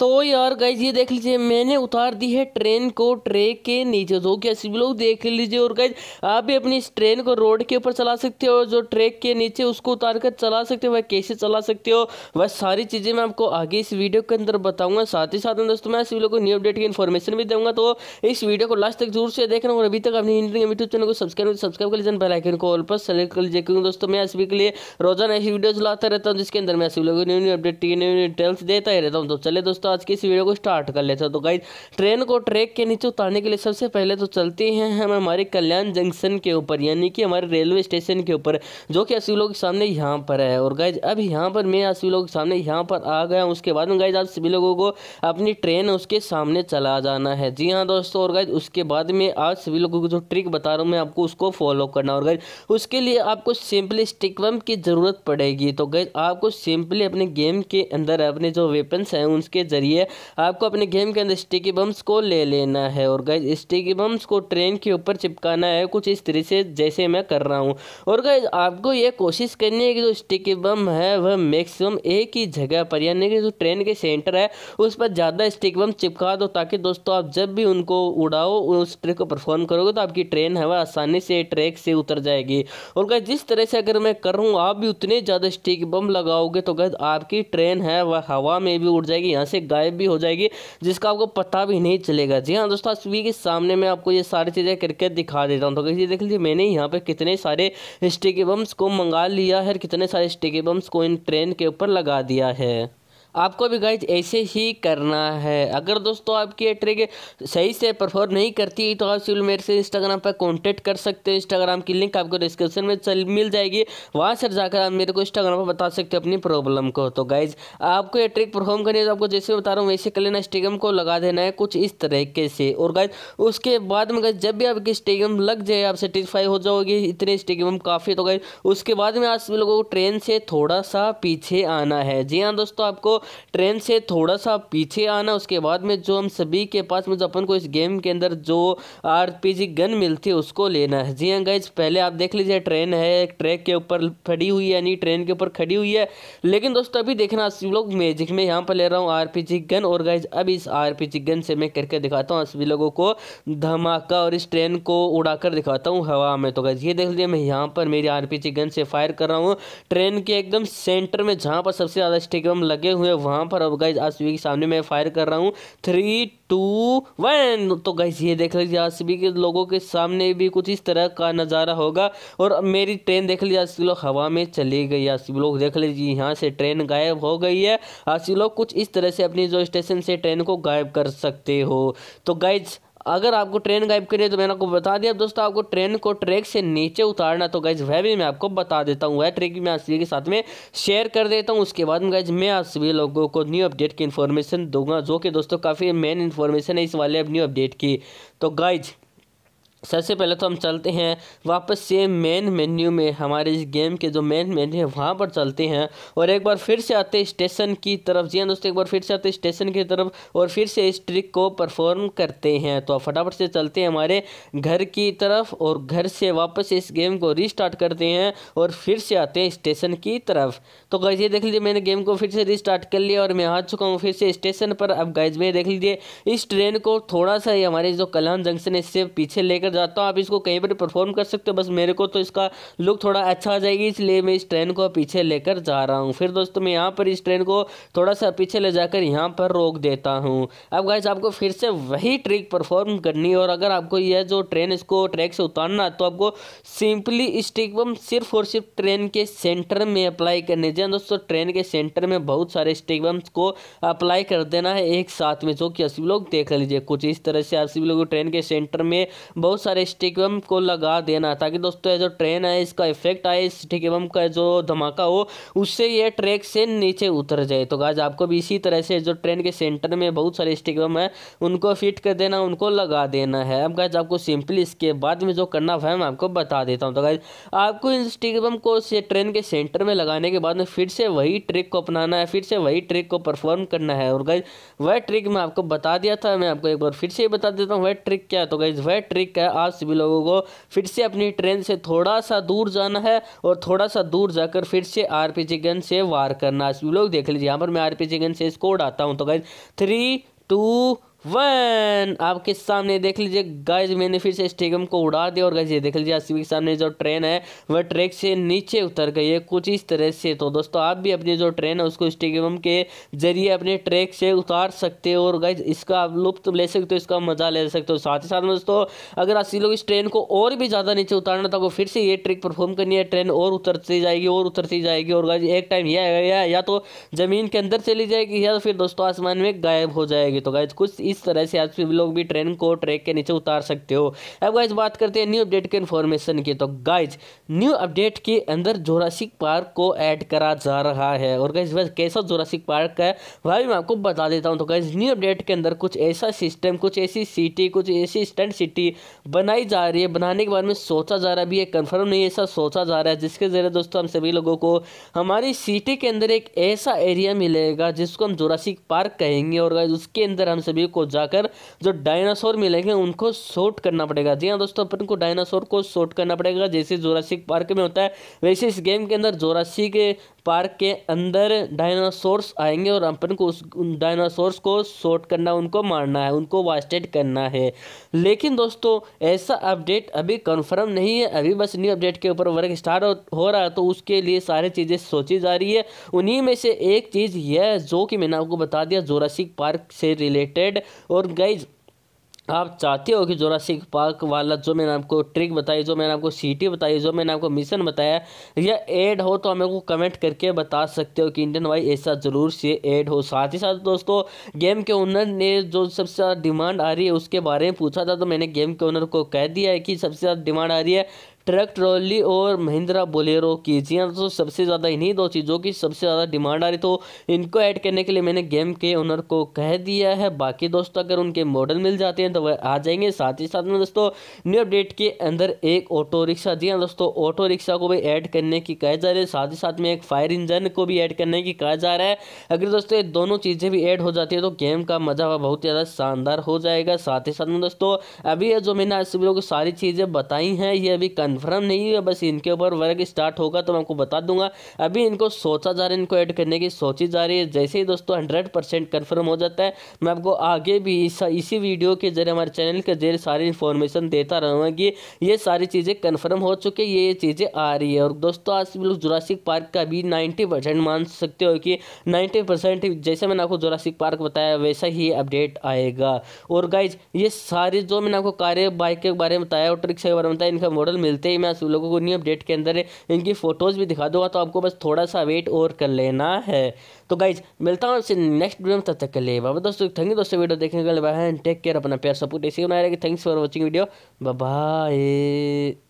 तो यार गाइज ये देख लीजिए मैंने उतार दी है ट्रेन को ट्रे के नीचे तो क्या सभी लोग देख लीजिए और गाइज आप भी अपनी इस ट्रेन को रोड के ऊपर चला सकते हो और जो ट्रैक के नीचे उसको उतार कर चला सकते हो वह कैसे चला सकते हो वह सारी चीज़ें मैं आपको आगे इस वीडियो के अंदर बताऊंगा साथ ही साथ दोस्तों मैं सभी लोग को न्यू अपडेट की इन्फॉर्मेशन भी दूंगा तो इस वीडियो को लास्ट तक जरूर से देखना और अभी तक अपने यूट्यूब चैनल को सब्सक्राइब सब्सक्राइब कर लीजिए बेलाइकन को ऑल पर सेलेक्ट कर लीजिए क्योंकि दोस्तों मैं सभी के लिए रोजाना ऐसी वीडियो लाता रहता हूँ जिसके अंदर मैं सभी लोगों को न्यू न्यू अपडेट की न्यू न्यू डिटेल्स देता ही रहता हूँ तो चले दोस्तों तो आज की इस वीडियो को स्टार्ट कर लेते हैं तो गाइज ट्रेन को ट्रैक के नीचे उतारने के लिए सबसे पहले तो चलते हैं हम हमारे कल्याण जंक्शन के ऊपर यानी कि हमारे रेलवे स्टेशन के ऊपर जो कि अस्सी लोग के सामने यहाँ पर है और गाइज अब यहाँ पर मैं अस्सी लोग के सामने यहाँ पर आ गया उसके बाद में गाइज आप सभी लोगों को अपनी ट्रेन उसके सामने चला जाना है जी हाँ दोस्तों और गाइज उसके बाद में आज सभी लोगों को जो ट्रिक बता रहा हूँ मैं आपको उसको फॉलो करना और गाइज उसके लिए आपको सिंपली स्टिक बम की ज़रूरत पड़ेगी तो गाइज आपको सिंपली अपने गेम के अंदर अपने जो वेपन्स हैं उनके जरिए आपको अपने गेम के अंदर स्टिकी बम्स को ले लेना है और गैज स्टिकी बम्स को ट्रेन के ऊपर चिपकाना है कुछ इस तरह से जैसे मैं कर रहा हूँ और गैज आपको ये कोशिश करनी है कि जो स्टिकी बम है वह मैक्सिमम एक ही जगह पर यानी कि जो ट्रेन के सेंटर है उस पर ज़्यादा स्टिक बम चिपका दो ताकि दोस्तों आप जब भी उनको उड़ाओ उस ट्रिक को परफॉर्म करोगे तो आपकी ट्रेन है वह आसानी से ट्रैक से उतर जाएगी और गैज जिस तरह से अगर मैं कर रहा हूँ आप भी उतने ज़्यादा स्टिक बम लगाओगे तो गैज आपकी ट्रेन है वह हवा में भी उड़ जाएगी यहाँ से गायब भी हो जाएगी जिसका आपको पता भी नहीं चलेगा जी हाँ दोस्तों तस्वीर के सामने मैं आपको ये सारी चीज़ें करके दिखा देता हूँ तो कैसे देख लीजिए मैंने यहाँ पर कितने सारे स्टिकी बम्स को मंगा लिया है कितने सारे स्टिकी बम्स को इन ट्रेन के ऊपर लगा दिया है आपको भी गाइज ऐसे ही करना है अगर दोस्तों आपकी ये ट्रिक सही से परफॉर्म नहीं करती तो आप सिर्फ मेरे से इंस्टाग्राम पर कॉन्टेक्ट कर सकते हैं इंस्टाग्राम की लिंक आपको डिस्क्रिप्शन में चल मिल जाएगी वहाँ से जाकर आप मेरे को इंस्टाग्राम पर बता सकते हो अपनी प्रॉब्लम को तो गाइज आपको ये ट्रिक परफॉर्म करनी है तो आपको जैसे बता रहा हूँ वैसे कर लेना स्टेगम को लगा देना है कुछ इस तरीके से और गाइज उसके बाद में गाइज जब भी आपकी स्टेगम लग जाए आप सेटिस्फाई हो जाओगी इतने स्टेगम काफ़ी तो गाइज उसके बाद में आप लोगों को ट्रेन से थोड़ा सा पीछे आना है जी हाँ दोस्तों आपको ट्रेन से थोड़ा सा पीछे आना उसके बाद में जो हम सभी के पास मतलब अपन को इस गेम के अंदर जो आरपीजी गन मिलती है उसको लेना है जी हाँ गाइज पहले आप देख लीजिए ट्रेन है ट्रैक के ऊपर खड़ी हुई है यानी ट्रेन के ऊपर खड़ी हुई है लेकिन दोस्तों अभी देखना लोग मैजिक में यहाँ पर ले रहा हूँ आर गन और गाइज अब इस आर गन से मैं करके दिखाता हूँ सभी लोगों को धमाका और इस ट्रेन को उड़ाकर दिखाता हूँ हवा में तो गाइज ये देख लीजिए मैं यहाँ पर मेरी आर गन से फायर कर रहा हूँ ट्रेन के एकदम सेंटर में जहाँ पर सबसे ज़्यादा स्टिकम लगे हुए है वहाँ पर अब गाइज आसवी के सामने मैं फायर कर रहा हूँ थ्री टू वन तो गाइज ये देख लीजिए आसवी के लोगों के सामने भी कुछ इस तरह का नज़ारा होगा और मेरी ट्रेन देख लीजिए आसवी लोग हवा में चली गई आसवी लोग देख लीजिए यहाँ से ट्रेन गायब हो गई है आसवी लोग कुछ इस तरह से अपनी जो स्टेशन से ट्रेन को गायब कर सकते हो तो गाइज अगर आपको ट्रेन गायब करिए तो मैंने आपको बता दिया दोस्तों आपको ट्रेन को ट्रैक से नीचे उतारना तो गाइज वह भी मैं आपको बता देता हूँ वह ट्रैक भी मैं आप सभी के साथ में शेयर कर देता हूँ उसके बाद गाइज मैं आप सभी लोगों को न्यू अपडेट की इन्फॉर्मेशन दूंगा जो कि दोस्तों काफ़ी मेन इन्फॉर्मेशन है इस वाले अब न्यू अपडेट की तो गाइज सबसे पहले तो हम चलते हैं वापस से मेन मेन्यू में हमारे इस गेम के जो मेन मेन्यू है वहाँ पर चलते हैं और एक बार फिर से आते स्टेशन की तरफ जी हाँ दोस्तों एक बार फिर से आते स्टेशन की तरफ और फिर से इस ट्रिक को परफॉर्म करते हैं तो फटाफट से चलते हैं हमारे घर की तरफ और घर से वापस इस गेम को रिस्टार्ट करते हैं और फिर से आते हैं स्टेशन की तरफ तो गाइज ये देख लीजिए मैंने गेम को फिर से रिस्टार्ट कर लिया और मैं आ चुका हूँ फिर से स्टेशन पर अब गाइज में देख लीजिए इस ट्रेन को थोड़ा सा हमारे जो कलान जंक्शन है इससे पीछे लेकर जाता हूँ आप इसको कहीं पर परफॉर्म कर सकते हो बस मेरे को तो इसका लुक थोड़ा अच्छा आ जाएगी इसलिए मैं इस ट्रेन को पीछे लेकर जा रहा हूँ फिर दोस्तों मैं यहाँ पर इस ट्रेन को थोड़ा सा पीछे ले जाकर यहाँ पर रोक देता हूँ अब गाइज आपको फिर से वही ट्रिक परफॉर्म करनी है और अगर आपको यह जो ट्रेन इसको ट्रैक से उतारना तो आपको सिंपली इस ट्रिक को सिर्फ और सिर्फ ट्रेन के सेंटर में अप्लाई करने जाए दोस्तों ट्रेन के सेंटर में बहुत सारे स्टिक बम्स को अप्लाई कर देना है एक साथ में जो कि आप लोग देख लीजिए कुछ इस तरह से आप सभी लोग ट्रेन के सेंटर में बहुत बहुत सारे स्टिक बम को लगा देना ताकि दोस्तों जो ट्रेन है इसका इफेक्ट आए स्टिक बम का जो धमाका हो उससे ये ट्रैक से नीचे उतर जाए तो गाज आपको भी इसी तरह से जो ट्रेन के सेंटर में बहुत सारे स्टिक बम है उनको फिट कर देना उनको लगा देना है अब गाज आपको सिंपली इसके बाद में जो करना है मैं आपको बता देता हूँ तो गाइज आपको इन स्टिक बम को ट्रेन के सेंटर में लगाने के बाद में फिर से वही ट्रिक को अपनाना है फिर से वही ट्रिक को परफॉर्म करना है और गाइज वह ट्रिक मैं आपको बता दिया था मैं आपको एक बार फिर से बता देता हूँ वह ट्रिक क्या है तो गाइज वह ट्रिक है है आप सभी लोगों को फिर से अपनी ट्रेन से थोड़ा सा दूर जाना है और थोड़ा सा दूर जाकर फिर से आर पी गन से वार करना है सभी लोग देख लीजिए यहाँ पर मैं आर पी गन से इसको उड़ाता हूँ तो गाइज थ्री टू वन आपके सामने देख लीजिए गाइज मैंने फिर से स्टेडियम को उड़ा दिया और गाइज ये देख लीजिए आसिफ के सामने जो ट्रेन है वह ट्रैक से नीचे उतर गई है कुछ इस तरह से तो दोस्तों आप भी अपनी जो ट्रेन है उसको स्टेगम के जरिए अपने ट्रैक से उतार सकते हो और गाइज इसका आप लुप्त ले सकते हो इसका मजा ले सकते हो साथ ही साथ में दोस्तों अगर अस्सी लोग इस ट्रेन को और भी ज़्यादा नीचे उतारना था तो फिर से ये ट्रिक परफॉर्म करनी है ट्रेन और उतरती जाएगी और उतरती जाएगी और गाइज एक टाइम यह या, या, तो ज़मीन के अंदर चली जाएगी या तो फिर दोस्तों आसमान में गायब हो जाएगी तो गाइज कुछ इस इस तरह से आप सभी लोग भी ट्रेन को ट्रैक के नीचे उतार सकते हो अब गाइज बात करते हैं न्यू अपडेट के इन्फॉर्मेशन की तो गाइज न्यू अपडेट के अंदर जोरासिक पार्क को ऐड करा जा रहा है और गाइज वह कैसा जोरासिक पार्क है वह भी मैं आपको बता देता हूँ तो गाइज न्यू अपडेट के अंदर कुछ ऐसा सिस्टम कुछ ऐसी सिटी कुछ ऐसी स्टैंड सिटी बनाई जा रही है बनाने के बारे में सोचा जा रहा है अभी ये कन्फर्म नहीं ऐसा सोचा जा रहा है जिसके ज़रिए दोस्तों हम सभी लोगों को हमारी सिटी के अंदर एक ऐसा एरिया मिलेगा जिसको हम जोरासिक पार्क कहेंगे और गाइज उसके अंदर हम सभी को जाकर जो डायनासोर मिलेंगे उनको शॉर्ट करना पड़ेगा जी हाँ दोस्तों अपन को डायनासोर को शॉर्ट करना पड़ेगा जैसे जोरासिक पार्क में होता है वैसे इस गेम के अंदर जोरासिक पार्क के अंदर डायनासोर्स आएंगे और अपन को उस डायनासोर्स को शॉर्ट करना उनको मारना है उनको वास्टेड करना है लेकिन दोस्तों ऐसा अपडेट अभी कंफर्म नहीं है अभी बस न्यू अपडेट के ऊपर वर्क स्टार्ट हो रहा है तो उसके लिए सारी चीज़ें सोची जा रही है उन्हीं में से एक चीज़ यह जो कि मैंने आपको बता दिया जोरासिक पार्क से रिलेटेड और गाइज आप चाहते हो कि जोरासिक पार्क वाला जो मैंने आपको ट्रिक बताई जो मैंने आपको सीटी बताई जो मैंने आपको मिशन बताया या ऐड हो तो हमें को कमेंट करके बता सकते हो कि इंडियन वाई ऐसा ज़रूर से ऐड हो साथ ही साथ दोस्तों गेम के ओनर ने जो सबसे ज़्यादा डिमांड आ रही है उसके बारे में पूछा था तो मैंने गेम के ओनर को कह दिया है कि सबसे ज़्यादा डिमांड आ रही है ट्रक ट्रॉली और महिंद्रा बोलेरो की जी हाँ दोस्तों सबसे ज़्यादा इन्हीं दो चीज़ों की सबसे ज़्यादा डिमांड आ रही तो इनको ऐड करने के लिए मैंने गेम के ओनर को कह दिया है बाकी दोस्तों अगर उनके मॉडल मिल जाते हैं तो वह आ जाएंगे साथ ही साथ में दोस्तों न्यू अपडेट के अंदर एक ऑटो रिक्शा जी हाँ दोस्तों ऑटो रिक्शा को भी ऐड करने की कहा जा रही है साथ ही साथ में एक फायर इंजन को भी ऐड करने की कहा जा रहा है अगर दोस्तों ये दोनों चीज़ें भी ऐड हो जाती है तो गेम का मज़ा बहुत ज़्यादा शानदार हो जाएगा साथ ही साथ में दोस्तों अभी जो मैंने आज सुबह को सारी चीज़ें बताई हैं ये अभी कन्फर्म नहीं है बस इनके ऊपर वर्क स्टार्ट होगा तो मैं आपको बता दूंगा अभी इनको सोचा जा रहा है इनको ऐड करने की सोची जा रही है जैसे ही दोस्तों हंड्रेड परसेंट कन्फर्म हो जाता है मैं आपको आगे भी इस, इसी वीडियो के जरिए मेरे हमारे चैनल के जरिए सारी इन्फॉर्मेशन देता रहूँगा कि ये सारी चीज़ें कन्फर्म हो चुकी है ये ये चीज़ें आ रही है और दोस्तों आज भी लोग जोरासिक पार्क का भी नाइन्टी परसेंट मान सकते हो कि नाइन्टी परसेंट जैसे मैंने आपको जोरासिक पार्क बताया वैसा ही अपडेट आएगा और गाइज ये सारी जो मैंने आपको कार्य बाइक के बारे में बताया और ट्रिक्स के बारे में बताया इनका मॉडल मिलते ही मैं आप लोगों को न्यू अपडेट के अंदर इनकी फ़ोटोज़ भी दिखा दूंगा तो आपको बस थोड़ा सा वेट और कर लेना है तो गाइज मिलता हूँ आपसे नेक्स्ट वीडियो में तब तक के लिए बाबा दोस्तों थैंक यू दोस्तों वीडियो देखने के लिए बाय टेक केयर अपना प्यार सपोर्ट ऐसे ही बना रहेगा thanks for watching video bye